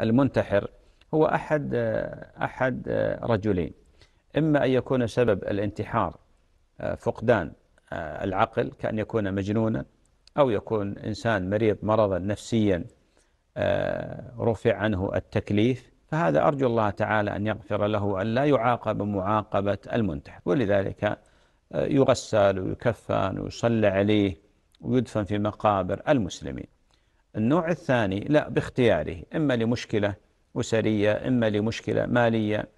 المنتحر هو أحد أحد رجلين إما أن يكون سبب الانتحار آه، فقدان آه، العقل كأن يكون مجنونا أو يكون إنسان مريض مرضا نفسيا آه، رفع عنه التكليف فهذا أرجو الله تعالى أن يغفر له أن لا يعاقب معاقبة المنتحر ولذلك يغسل ويكفن ويصلى عليه ويدفن في مقابر المسلمين النوع الثاني لا باختياره إما لمشكلة أسرية إما لمشكلة مالية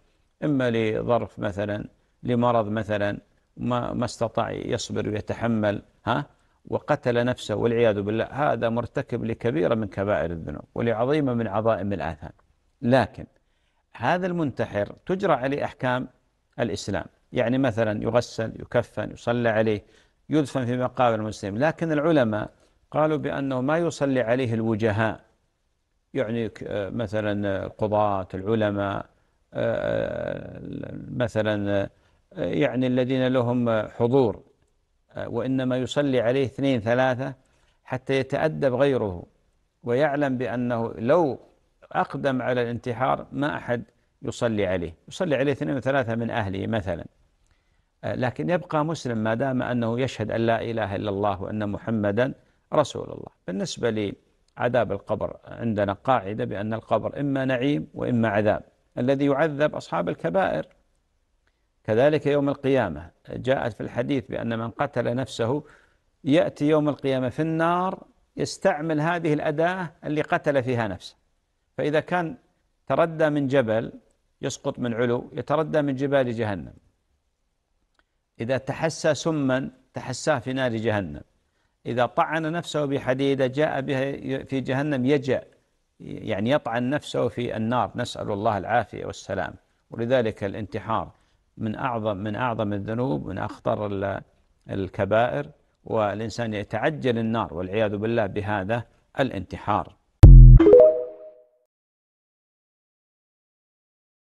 إما لظرف مثلا لمرض مثلا ما, ما استطاع يصبر ويتحمل ها وقتل نفسه والعياذ بالله هذا مرتكب لكبيرة من كبائر الذنوب ولعظيمة من عظائم الآثام لكن هذا المنتحر تجرى عليه أحكام الإسلام يعني مثلا يغسل يكفن يصلى عليه يدفن في مقابر المسلمين لكن العلماء قالوا بأنه ما يصلي عليه الوجهاء يعني آه، مثلا القضاة آه، العلماء آه، مثلا يعني الذين لهم حضور وإنما يصلي عليه اثنين ثلاثة حتى يتأدب غيره ويعلم بأنه لو أقدم على الانتحار ما أحد يصلي عليه يصلي عليه اثنين وثلاثة من أهله مثلا لكن يبقى مسلم ما دام أنه يشهد أن لا إله إلا الله وأن محمدا رسول الله بالنسبة لعذاب القبر عندنا قاعدة بأن القبر إما نعيم وإما عذاب الذي يعذب أصحاب الكبائر كذلك يوم القيامة جاءت في الحديث بأن من قتل نفسه يأتي يوم القيامة في النار يستعمل هذه الأداة اللي قتل فيها نفسه فإذا كان تردى من جبل يسقط من علو يتردى من جبال جهنم إذا تحسى سما تحساه في نار جهنم إذا طعن نفسه بحديدة جاء بها في جهنم يجأ يعني يطعن نفسه في النار نسأل الله العافية والسلام ولذلك الانتحار من أعظم من أعظم الذنوب من أخطر الكبائر والإنسان يتعجل النار والعياذ بالله بهذا الانتحار